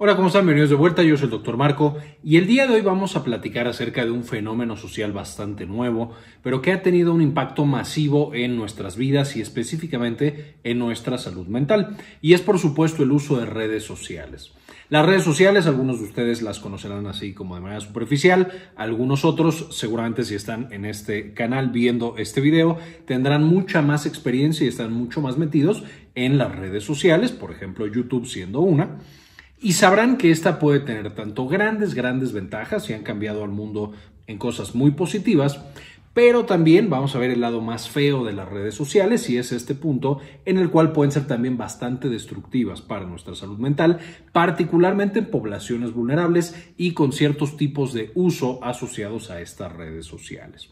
Hola, ¿cómo están? Bienvenidos de vuelta, yo soy el doctor Marco y el día de hoy vamos a platicar acerca de un fenómeno social bastante nuevo, pero que ha tenido un impacto masivo en nuestras vidas y específicamente en nuestra salud mental, y es por supuesto el uso de redes sociales. Las redes sociales, algunos de ustedes las conocerán así como de manera superficial, algunos otros seguramente si están en este canal viendo este video tendrán mucha más experiencia y están mucho más metidos en las redes sociales, por ejemplo YouTube siendo una. Y sabrán que esta puede tener tanto grandes, grandes ventajas y han cambiado al mundo en cosas muy positivas, pero también vamos a ver el lado más feo de las redes sociales y es este punto en el cual pueden ser también bastante destructivas para nuestra salud mental, particularmente en poblaciones vulnerables y con ciertos tipos de uso asociados a estas redes sociales.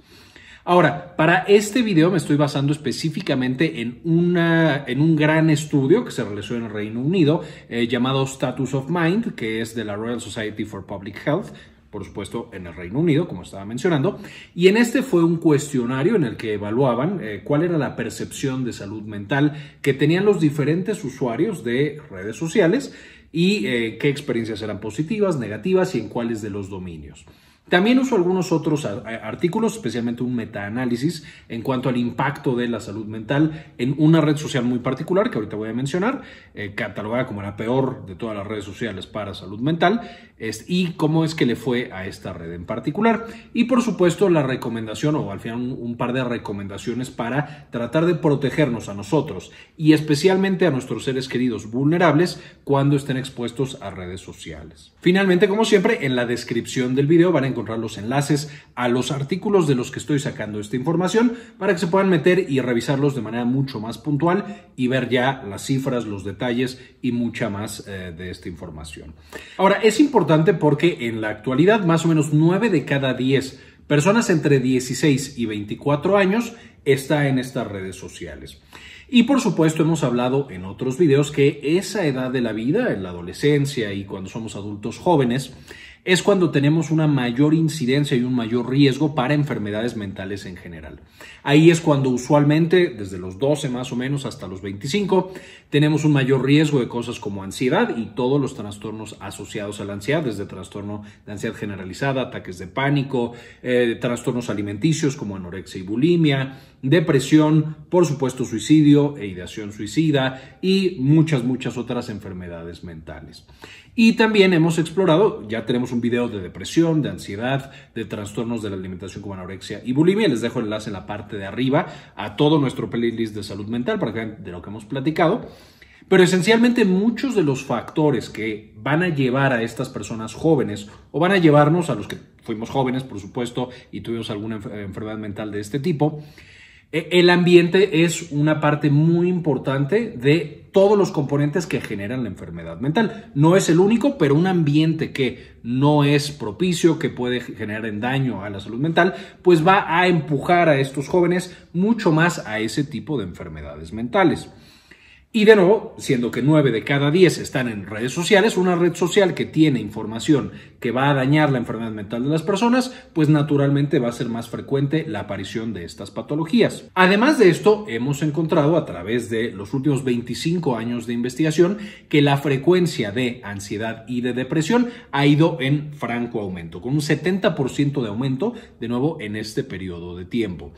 Ahora, para este video me estoy basando específicamente en, un gran estudio que se realizó en el Reino Unido eh, llamado Status of Mind, que es de la Royal Society for Public Health por supuesto, en el Reino Unido, como estaba mencionando. Y en este fue un cuestionario en el que evaluaban eh, cuál era la percepción de salud mental que tenían los diferentes usuarios de redes sociales y eh, qué experiencias eran positivas, negativas y en cuáles de los dominios. También uso algunos otros artículos, especialmente un metaanálisis en cuanto al impacto de la salud mental en una red social muy particular que ahorita voy a mencionar, eh, catalogada como la peor de todas las redes sociales para salud mental, es, y cómo es que le fue a esta red en particular. Y por supuesto la recomendación o al final un, par de recomendaciones para tratar de protegernos a nosotros y especialmente a nuestros seres queridos vulnerables cuando estén expuestos a redes sociales. Finalmente, como siempre, en la descripción del video van a encontrar los enlaces a los artículos de los que estoy sacando esta información para que se puedan meter y revisarlos de manera mucho más puntual y ver ya las cifras, los detalles y mucha más eh, de esta información. Ahora, es importante porque en la actualidad más o menos 9 de cada 10 personas entre 16 y 24 años está en estas redes sociales. Y por supuesto hemos hablado en otros videos que esa edad de la vida, en la adolescencia y cuando somos adultos jóvenes, es cuando tenemos una mayor incidencia y un mayor riesgo para enfermedades mentales en general. Ahí es cuando usualmente, desde los 12 más o menos hasta los 25, tenemos un mayor riesgo de cosas como ansiedad y todos los trastornos asociados a la ansiedad, desde trastorno de ansiedad generalizada, ataques de pánico, eh, trastornos alimenticios como anorexia y bulimia, depresión, por supuesto suicidio e ideación suicida y muchas, muchas otras enfermedades mentales. Y también hemos explorado, ya tenemos un video de depresión, de ansiedad, de trastornos de la alimentación como anorexia y bulimia. Les dejo el enlace en la parte de arriba a todo nuestro playlist de salud mental para que vean de lo que hemos platicado. Pero esencialmente muchos de los factores que van a llevar a estas personas jóvenes o van a llevarnos a los que fuimos jóvenes, por supuesto, y tuvimos alguna enfermedad mental de este tipo, e, el ambiente es una parte muy importante de todos los componentes que generan la enfermedad mental. No es el único, pero un ambiente que no es propicio, que puede generar daño a la salud mental, pues va a empujar a estos jóvenes mucho más a ese tipo de enfermedades mentales. Y de nuevo, siendo que 9 de cada 10 están en redes sociales, una red social que tiene información que va a dañar la enfermedad mental de las personas, pues naturalmente va a ser más frecuente la aparición de estas patologías. Además de esto, hemos encontrado a través de los últimos 25 años de investigación que la frecuencia de ansiedad y de depresión ha ido en franco aumento, con un 70% de aumento de nuevo en este periodo de tiempo.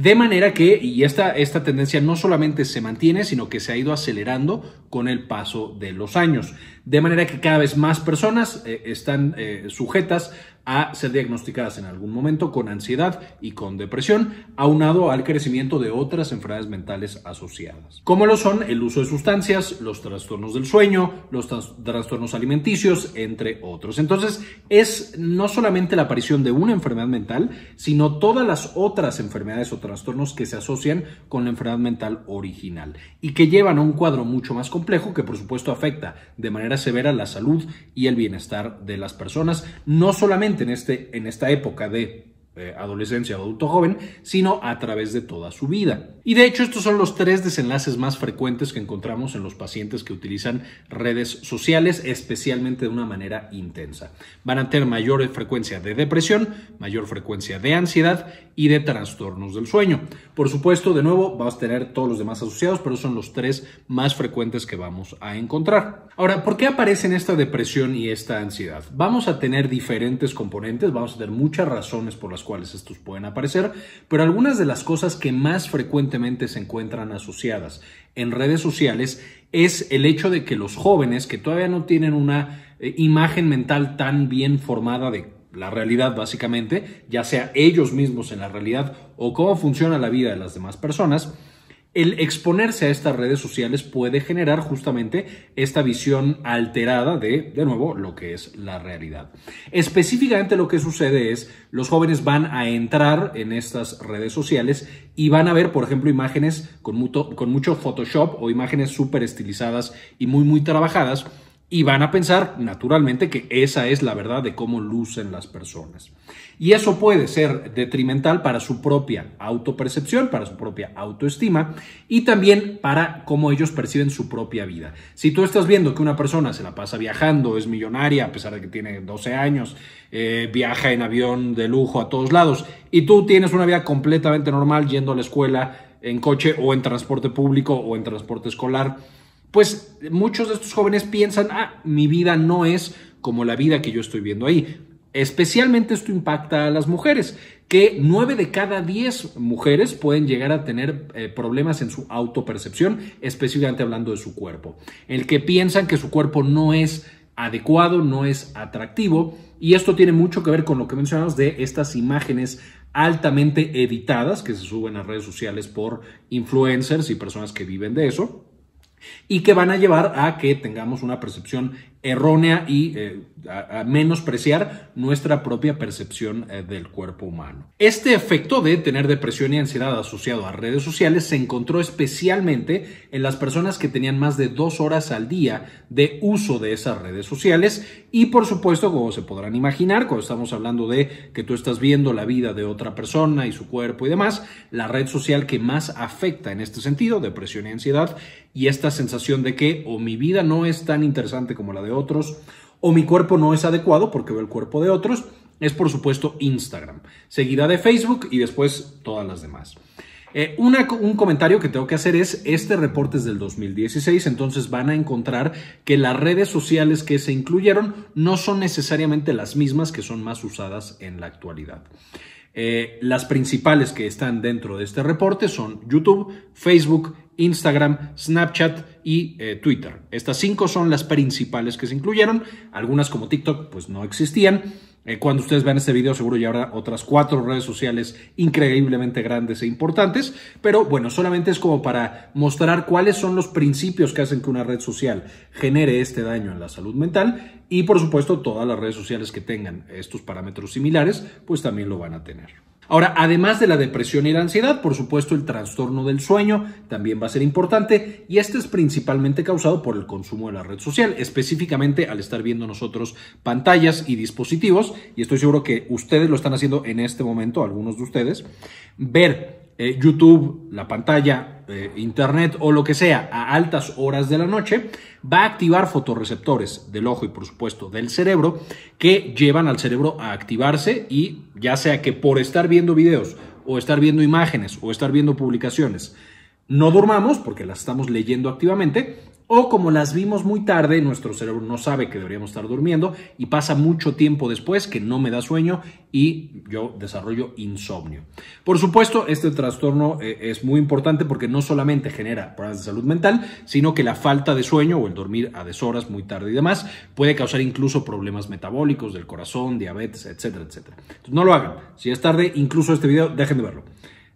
De manera que, y esta, esta tendencia no solamente se mantiene, sino que se ha ido acelerando con el paso de los años de manera que cada vez más personas eh, están eh, sujetas a ser diagnosticadas en algún momento con ansiedad y con depresión, aunado al crecimiento de otras enfermedades mentales asociadas, como lo son el uso de sustancias, los trastornos del sueño, los trastornos alimenticios, entre otros. Entonces, es no solamente la aparición de una enfermedad mental, sino todas las otras enfermedades o trastornos que se asocian con la enfermedad mental original y que llevan a un cuadro mucho más complejo que por supuesto afecta de manera severa la salud y el bienestar de las personas, no solamente en, este, en esta época de eh, adolescencia o adulto joven, sino a través de toda su vida. Y de hecho estos son los tres desenlaces más frecuentes que encontramos en los pacientes que utilizan redes sociales, especialmente de una manera intensa. Van a tener mayor frecuencia de depresión, mayor frecuencia de ansiedad y de trastornos del sueño. Por supuesto, de nuevo, vamos a tener todos los demás asociados, pero son los tres más frecuentes que vamos a encontrar. Ahora, ¿por qué aparecen esta depresión y esta ansiedad? Vamos a tener diferentes componentes, vamos a tener muchas razones por las cuáles cuales estos pueden aparecer, pero algunas de las cosas que más frecuentemente se encuentran asociadas en redes sociales es el hecho de que los jóvenes que todavía no tienen una eh, imagen mental tan bien formada de la realidad básicamente, ya sea ellos mismos en la realidad o cómo funciona la vida de las demás personas, el exponerse a estas redes sociales puede generar justamente esta visión alterada de, de nuevo, lo que es la realidad. Específicamente lo que sucede es, los jóvenes van a entrar en estas redes sociales y van a ver, por ejemplo, imágenes con, mucho, Photoshop o imágenes súper estilizadas y muy, muy trabajadas y van a pensar, naturalmente, que esa es la verdad de cómo lucen las personas. Y eso puede ser detrimental para su propia autopercepción, para su propia autoestima y también para cómo ellos perciben su propia vida. Si tú estás viendo que una persona se la pasa viajando, es millonaria, a pesar de que tiene 12 años, eh, viaja en avión de lujo a todos lados, y tú tienes una vida completamente normal yendo a la escuela en coche o en transporte público o en transporte escolar, pues muchos de estos jóvenes piensan, ah, mi vida no es como la vida que yo estoy viendo ahí. Especialmente esto impacta a las mujeres, que 9 de cada 10 mujeres pueden llegar a tener eh, problemas en su autopercepción, específicamente hablando de su cuerpo, el que piensan que su cuerpo no es adecuado, no es atractivo, y esto tiene mucho que ver con lo que mencionamos de estas imágenes altamente editadas que se suben a redes sociales por influencers y personas que viven de eso y que van a llevar a que tengamos una percepción errónea y eh, a, menospreciar nuestra propia percepción eh, del cuerpo humano. Este efecto de tener depresión y ansiedad asociado a redes sociales se encontró especialmente en las personas que tenían más de dos horas al día de uso de esas redes sociales y por supuesto, como se podrán imaginar, cuando estamos hablando de que tú estás viendo la vida de otra persona y su cuerpo y demás, la red social que más afecta en este sentido, depresión y ansiedad, y esta sensación de que o oh, mi vida no es tan interesante como la de otros, o mi cuerpo no es adecuado porque veo el cuerpo de otros, es por supuesto Instagram, seguida de Facebook y después todas las demás. Eh, un comentario que tengo que hacer es, este reporte es del 2016, entonces van a encontrar que las redes sociales que se incluyeron no son necesariamente las mismas que son más usadas en la actualidad. Eh, las principales que están dentro de este reporte son YouTube, Facebook, Instagram, Snapchat y eh, Twitter. Estas cinco son las principales que se incluyeron. Algunas como TikTok pues no existían. Eh, cuando ustedes vean este video seguro ya habrá otras cuatro redes sociales increíblemente grandes e importantes, pero bueno, solamente es como para mostrar cuáles son los principios que hacen que una red social genere este daño en la salud mental y por supuesto todas las redes sociales que tengan estos parámetros similares pues también lo van a tener. Ahora, además de la depresión y la ansiedad, por supuesto, el trastorno del sueño también va a ser importante y este es principalmente causado por el consumo de la red social, específicamente al estar viendo nosotros pantallas y dispositivos, y estoy seguro que ustedes lo están haciendo en este momento, algunos de ustedes, ver eh, YouTube, la pantalla, eh, Internet o lo que sea a altas horas de la noche, va a activar fotorreceptores del ojo y por supuesto del cerebro que llevan al cerebro a activarse y ya sea que por estar viendo videos o estar viendo imágenes o estar viendo publicaciones, no durmamos porque las estamos leyendo activamente, o como las vimos muy tarde, nuestro cerebro no sabe que deberíamos estar durmiendo y pasa mucho tiempo después que no me da sueño y yo desarrollo insomnio. Por supuesto, este trastorno eh, es muy importante porque no solamente genera problemas de salud mental, sino que la falta de sueño o el dormir a deshoras muy tarde y demás puede causar incluso problemas metabólicos del corazón, diabetes, etcétera, etcétera. no lo hagan. Si es tarde, incluso este video, dejen de verlo.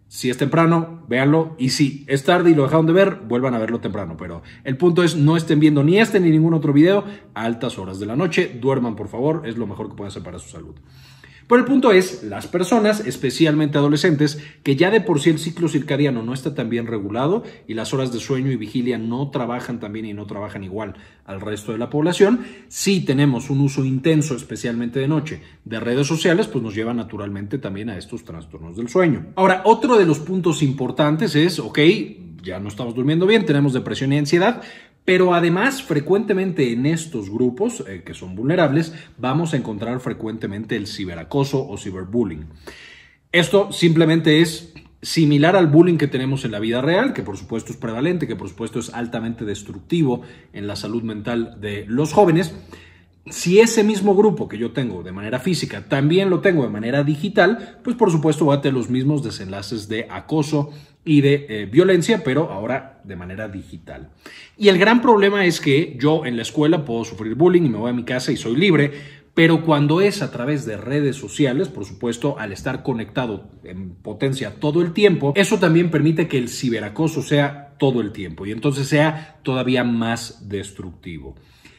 Si es temprano, véanlo. Y si es tarde y lo dejaron de ver, vuelvan a verlo temprano. Pero el punto es, no estén viendo ni este ni ningún otro video a altas horas de la noche. Duerman, por favor. Es lo mejor que pueden hacer para su salud. Pero el punto es, las personas, especialmente adolescentes, que ya de por sí el ciclo circadiano no está tan bien regulado y las horas de sueño y vigilia no trabajan también y no trabajan igual al resto de la población, si tenemos un uso intenso, especialmente de noche, de redes sociales, pues nos lleva naturalmente también a estos trastornos del sueño. Ahora, otro de los puntos importantes es, ok, ya no estamos durmiendo bien, tenemos depresión y ansiedad, pero además, frecuentemente en estos grupos eh, que son vulnerables, vamos a encontrar frecuentemente el ciberacoso o ciberbullying. Esto simplemente es similar al bullying que tenemos en la vida real, que por supuesto es prevalente, que por supuesto es altamente destructivo en la salud mental de los jóvenes si ese mismo grupo que yo tengo de manera física también lo tengo de manera digital, pues por supuesto va a tener los mismos desenlaces de acoso y de eh, violencia, pero ahora de manera digital. Y el gran problema es que yo en la escuela puedo sufrir bullying y me voy a mi casa y soy libre, pero cuando es a través de redes sociales, por supuesto, al estar conectado en potencia todo el tiempo, eso también permite que el ciberacoso sea todo el tiempo y entonces sea todavía más destructivo.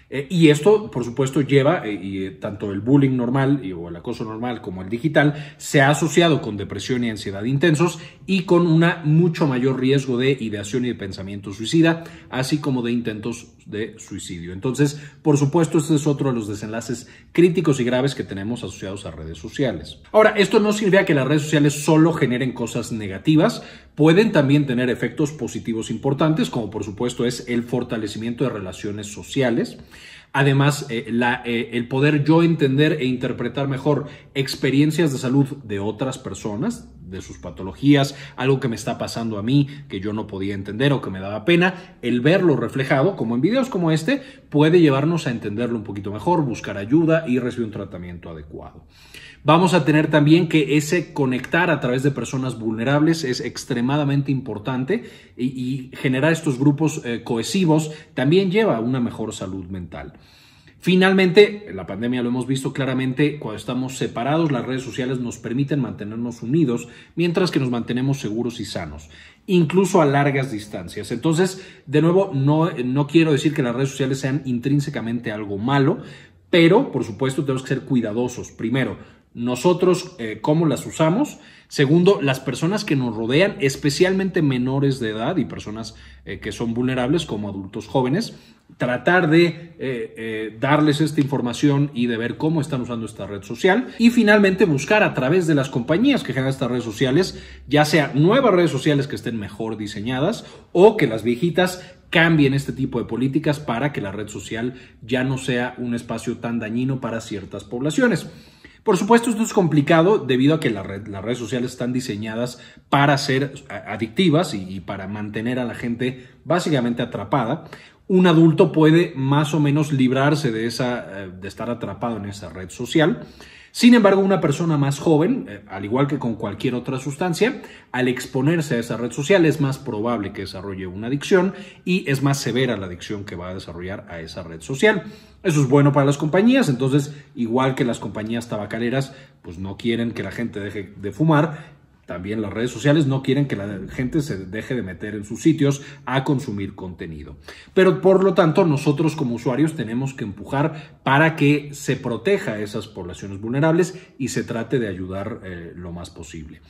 Eh, y esto, por supuesto, lleva, eh, y, eh, tanto el bullying normal y, o el acoso normal como el digital, se ha asociado con depresión y ansiedad intensos y con un mucho mayor riesgo de ideación y de pensamiento suicida, así como de intentos de suicidio. Entonces, por supuesto, este es otro de los desenlaces críticos y graves que tenemos asociados a redes sociales. Ahora, esto no sirve a que las redes sociales solo generen cosas negativas, pueden también tener efectos positivos importantes, como por supuesto es el fortalecimiento de relaciones sociales, Además, eh, eh, el poder yo entender e interpretar mejor experiencias de salud de otras personas, de sus patologías, algo que me está pasando a mí que yo no podía entender o que me daba pena, el verlo reflejado, como en videos como este, puede llevarnos a entenderlo un poquito mejor, buscar ayuda y recibir un tratamiento adecuado. Vamos a tener también que ese conectar a través de personas vulnerables es extremadamente importante y, generar estos grupos eh, cohesivos también lleva a una mejor salud mental. Finalmente, la pandemia lo hemos visto claramente, cuando estamos separados, las redes sociales nos permiten mantenernos unidos mientras que nos mantenemos seguros y sanos, incluso a largas distancias. Entonces, de nuevo, no, no quiero decir que las redes sociales sean intrínsecamente algo malo, pero, por supuesto, tenemos que ser cuidadosos. Primero, nosotros eh, cómo las usamos. Segundo, las personas que nos rodean, especialmente menores de edad y personas eh, que son vulnerables como adultos jóvenes, tratar de eh, darles esta información y de ver cómo están usando esta red social. Y finalmente, buscar a través de las compañías que generan estas redes sociales, ya sea nuevas redes sociales que estén mejor diseñadas o que las viejitas cambien este tipo de políticas para que la red social ya no sea un espacio tan dañino para ciertas poblaciones. Por supuesto, esto es complicado debido a que las redes sociales están diseñadas para ser adictivas y, y para mantener a la gente básicamente atrapada un adulto puede más o menos librarse de, esa, eh, de estar atrapado en esa red social. Sin embargo, una persona más joven, eh, al igual que con cualquier otra sustancia, al exponerse a esa red social es más probable que desarrolle una adicción y es más severa la adicción que va a desarrollar a esa red social. Eso es bueno para las compañías, entonces igual que las compañías tabacaleras pues no quieren que la gente deje de fumar, también las redes sociales no quieren que la gente se deje de meter en sus sitios a consumir contenido. Pero por lo tanto, nosotros como usuarios tenemos que empujar para que se proteja a esas poblaciones vulnerables y se trate de ayudar eh, lo más posible.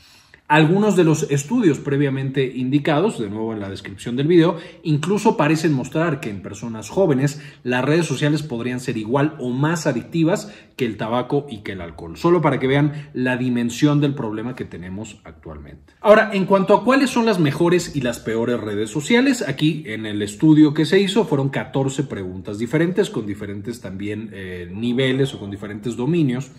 Algunos de los estudios previamente indicados, de nuevo en la descripción del video, incluso parecen mostrar que en personas jóvenes las redes sociales podrían ser igual o más adictivas que el tabaco y que el alcohol, solo para que vean la dimensión del problema que tenemos actualmente. Ahora, en cuanto a cuáles son las mejores y las peores redes sociales, aquí en el estudio que se hizo fueron 14 preguntas diferentes, con diferentes también eh, niveles o con diferentes dominios.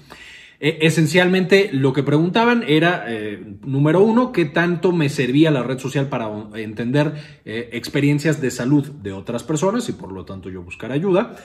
E, esencialmente lo que preguntaban era, eh, número uno, qué tanto me servía la red social para eh, entender eh, experiencias de salud de otras personas y por lo tanto yo buscar ayuda,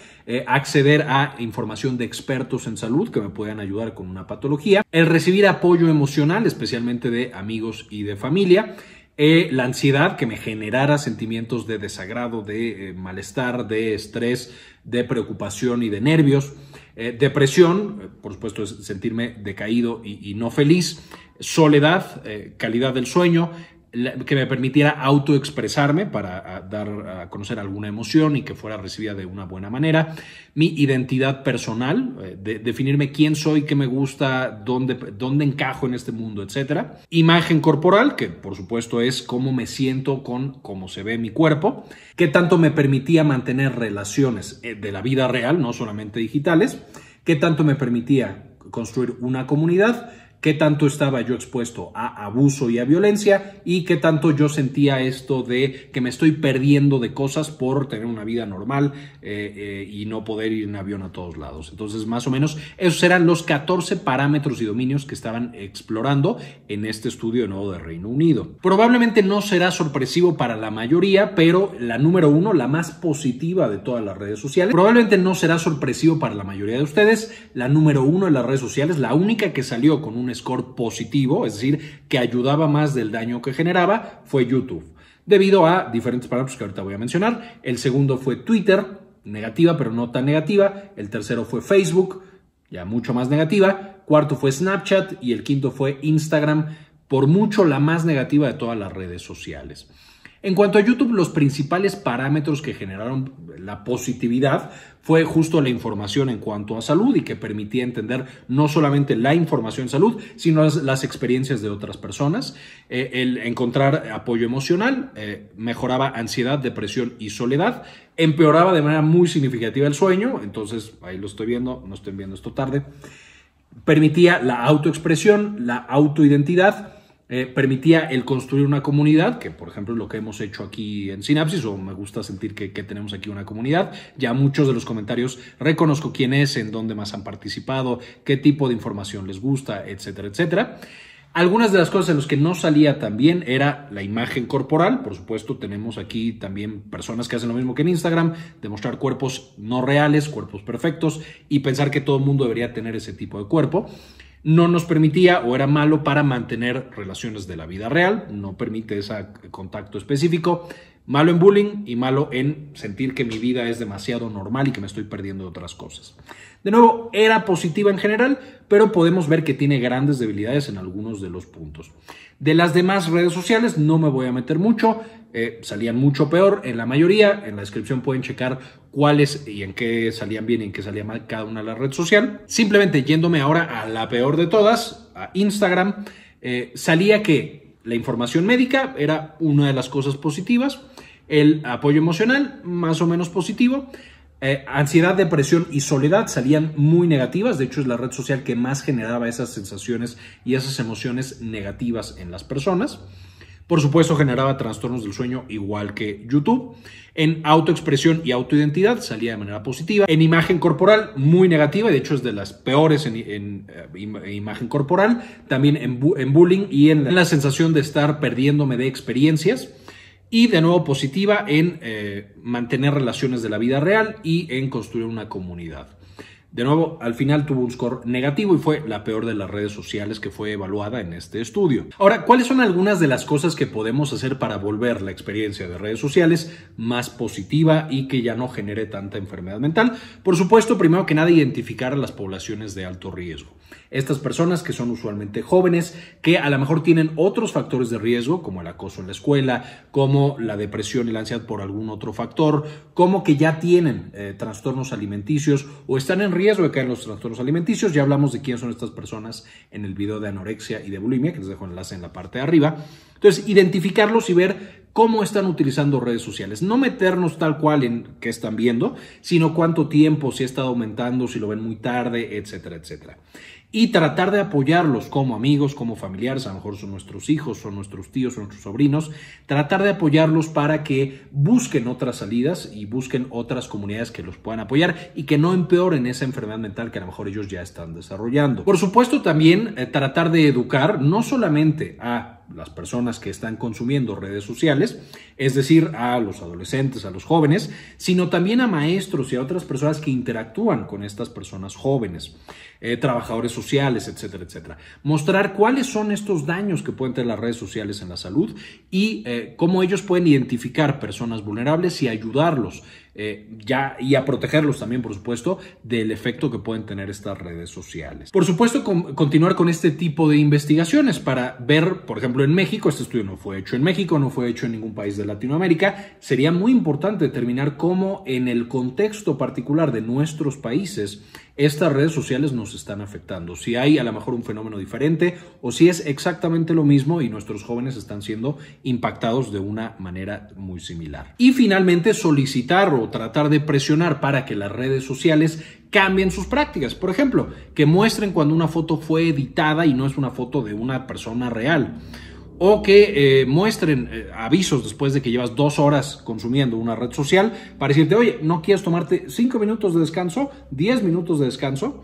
acceder a información de expertos en salud que me puedan ayudar con una patología, el recibir apoyo emocional, especialmente de amigos y de familia, eh, la ansiedad que me generara sentimientos de desagrado, de eh, malestar, de estrés, de preocupación y de nervios. Eh, depresión, por supuesto, es sentirme decaído y no feliz. Soledad, calidad del sueño, que me permitiera autoexpresarme para ah, dar a conocer alguna emoción y que fuera recibida de una buena manera. Mi identidad personal, eh, definirme quién soy, qué me gusta, dónde, dónde encajo en este mundo, etc. Imagen corporal, que por supuesto es cómo me siento con cómo se ve mi cuerpo. Qué tanto me permitía mantener relaciones eh, de la vida real, no solamente digitales. Qué tanto me permitía construir una comunidad qué tanto estaba yo expuesto a abuso y a violencia y qué tanto yo sentía esto de que me estoy perdiendo de cosas por tener una vida normal eh, eh, y no poder ir en avión a todos lados. Entonces, más o menos, esos eran los 14 parámetros y dominios que estaban explorando en este estudio nuevo de Reino Unido. Probablemente no será sorpresivo para la mayoría, pero la número uno, la más positiva de todas las redes sociales, probablemente no será sorpresivo para la mayoría de ustedes, la número uno de las redes sociales, la única que salió con un score positivo, es decir, que ayudaba más del daño que generaba, fue YouTube, debido a diferentes parámetros que ahorita voy a mencionar. El segundo fue Twitter, negativa pero no tan negativa. El tercero fue Facebook, ya mucho más negativa. Cuarto fue Snapchat y el quinto fue Instagram, por mucho la más negativa de todas las redes sociales. En cuanto a YouTube, los principales parámetros que generaron la positividad fue justo la información en cuanto a salud y que permitía entender no solamente la información en salud, sino las, experiencias de otras personas, eh, el encontrar apoyo emocional, eh, mejoraba ansiedad, depresión y soledad, empeoraba de manera muy significativa el sueño, entonces ahí lo estoy viendo, no estoy viendo esto tarde, permitía la autoexpresión, la autoidentidad, eh, permitía el construir una comunidad, que por ejemplo es lo que hemos hecho aquí en Sinapsis, o me gusta sentir que, que, tenemos aquí una comunidad. Ya muchos de los comentarios reconozco quién es, en dónde más han participado, qué tipo de información les gusta, etcétera, etcétera. Algunas de las cosas en las que no salía tan bien era la imagen corporal. Por supuesto, tenemos aquí también personas que hacen lo mismo que en Instagram, demostrar cuerpos no reales, cuerpos perfectos y pensar que todo el mundo debería tener ese tipo de cuerpo no nos permitía o era malo para mantener relaciones de la vida real, no permite ese contacto específico. Malo en bullying y malo en sentir que mi vida es demasiado normal y que me estoy perdiendo otras cosas. De nuevo, era positiva en general, pero podemos ver que tiene grandes debilidades en algunos de los puntos. De las demás redes sociales no me voy a meter mucho, eh, salían mucho peor en la mayoría. En la descripción pueden checar cuáles y en qué salían bien y en qué salía mal cada una de las redes sociales. Simplemente yéndome ahora a la peor de todas, a Instagram, eh, salía que la información médica era una de las cosas positivas, el apoyo emocional más o menos positivo, eh, ansiedad, depresión y soledad salían muy negativas, de hecho es la red social que más generaba esas sensaciones y esas emociones negativas en las personas. Por supuesto generaba trastornos del sueño igual que YouTube. En autoexpresión y autoidentidad salía de manera positiva. En imagen corporal, muy negativa, de hecho es de las peores en, eh, imagen corporal. También en, bullying y en la, sensación de estar perdiéndome de experiencias. Y de nuevo positiva en eh, mantener relaciones de la vida real y en construir una comunidad. De nuevo, al final tuvo un score negativo y fue la peor de las redes sociales que fue evaluada en este estudio. Ahora, ¿cuáles son algunas de las cosas que podemos hacer para volver la experiencia de redes sociales más positiva y que ya no genere tanta enfermedad mental? Por supuesto, primero que nada, identificar a las poblaciones de alto riesgo. Estas personas que son usualmente jóvenes, que a lo mejor tienen otros factores de riesgo, como el acoso en la escuela, como la depresión y la ansiedad por algún otro factor, como que ya tienen eh, trastornos alimenticios o están en riesgo o que caer en los trastornos alimenticios. Ya hablamos de quiénes son estas personas en el video de anorexia y de bulimia, que les dejo enlace en la parte de arriba. Entonces, identificarlos y ver cómo están utilizando redes sociales. No meternos tal cual en qué están viendo, sino cuánto tiempo, si ha estado aumentando, si lo ven muy tarde, etcétera, etcétera y tratar de apoyarlos como amigos, como familiares, a lo mejor son nuestros hijos, son nuestros tíos, son nuestros sobrinos, tratar de apoyarlos para que busquen otras salidas y busquen otras comunidades que los puedan apoyar y que no empeoren esa enfermedad mental que a lo mejor ellos ya están desarrollando. Por supuesto también eh, tratar de educar no solamente a las personas que están consumiendo redes sociales, es decir, a los adolescentes, a los jóvenes, sino también a maestros y a otras personas que interactúan con estas personas jóvenes, eh, trabajadores sociales, etcétera, etcétera. Mostrar cuáles son estos daños que pueden tener las redes sociales en la salud y eh, cómo ellos pueden identificar personas vulnerables y ayudarlos eh, ya, y a protegerlos también, por supuesto, del efecto que pueden tener estas redes sociales. Por supuesto, continuar con este tipo de investigaciones para ver, por ejemplo, en México, este estudio no fue hecho en México, no fue hecho en ningún país de Latinoamérica, sería muy importante determinar cómo en el contexto particular de nuestros países estas redes sociales nos están afectando. Si hay a lo mejor un fenómeno diferente o si es exactamente lo mismo y nuestros jóvenes están siendo impactados de una manera muy similar. Y finalmente solicitar o tratar de presionar para que las redes sociales cambien sus prácticas. Por ejemplo, que muestren cuando una foto fue editada y no es una foto de una persona real o que eh, muestren eh, avisos después de que llevas dos horas consumiendo una red social para decirte, oye, no quieres tomarte cinco minutos de descanso, diez minutos de descanso.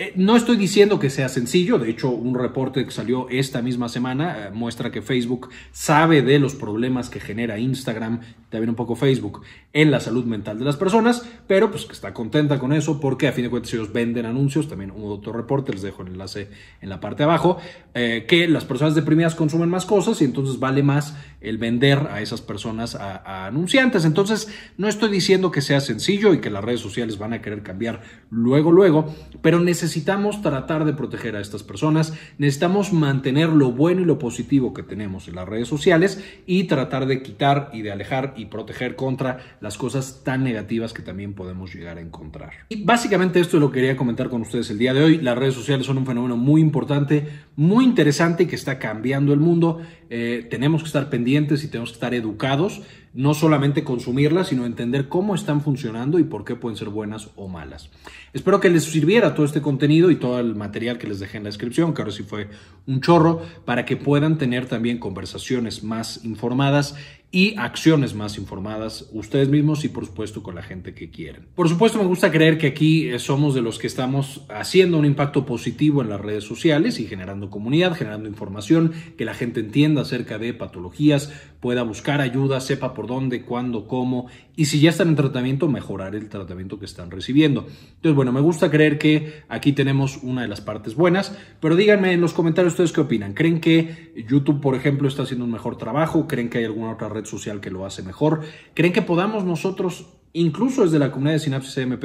Eh, no estoy diciendo que sea sencillo, de hecho un reporte que salió esta misma semana eh, muestra que Facebook sabe de los problemas que genera Instagram, también un poco Facebook, en la salud mental de las personas, pero pues que está contenta con eso porque a fin de cuentas ellos venden anuncios, también un otro reporte, les dejo el enlace en la parte de abajo, eh, que las personas deprimidas consumen más cosas y entonces vale más el vender a esas personas a, anunciantes. Entonces no estoy diciendo que sea sencillo y que las redes sociales van a querer cambiar luego, luego, pero necesitamos necesitamos tratar de proteger a estas personas, necesitamos mantener lo bueno y lo positivo que tenemos en las redes sociales y tratar de quitar y de alejar y proteger contra las cosas tan negativas que también podemos llegar a encontrar. Y básicamente esto es lo que quería comentar con ustedes el día de hoy. Las redes sociales son un fenómeno muy importante, muy interesante y que está cambiando el mundo. Eh, tenemos que estar pendientes y tenemos que estar educados no solamente consumirlas, sino entender cómo están funcionando y por qué pueden ser buenas o malas. Espero que les sirviera todo este contenido y todo el material que les dejé en la descripción, que ahora sí fue un chorro, para que puedan tener también conversaciones más informadas y acciones más informadas ustedes mismos y por supuesto con la gente que quieren. Por supuesto me gusta creer que aquí eh, somos de los que estamos haciendo un impacto positivo en las redes sociales y generando comunidad, generando información, que la gente entienda acerca de patologías, pueda buscar ayuda, sepa por dónde, cuándo, cómo y si ya están en tratamiento, mejorar el tratamiento que están recibiendo. Entonces, bueno, me gusta creer que aquí tenemos una de las partes buenas, pero díganme en los comentarios ustedes qué opinan. ¿Creen que YouTube, por ejemplo, está haciendo un mejor trabajo? ¿Creen que hay alguna otra red social que lo hace mejor. ¿Creen que podamos nosotros, incluso desde la comunidad de Sinapsis cmp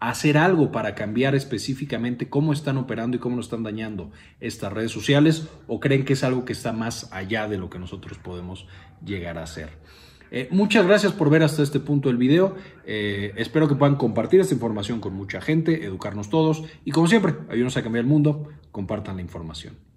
hacer algo para cambiar específicamente cómo están operando y cómo nos están dañando estas redes sociales? ¿O creen que es algo que está más allá de lo que nosotros podemos llegar a hacer? Eh, muchas gracias por ver hasta este punto el video. Eh, espero que puedan compartir esta información con mucha gente, educarnos todos y como siempre, ayúdenos a cambiar el mundo, compartan la información.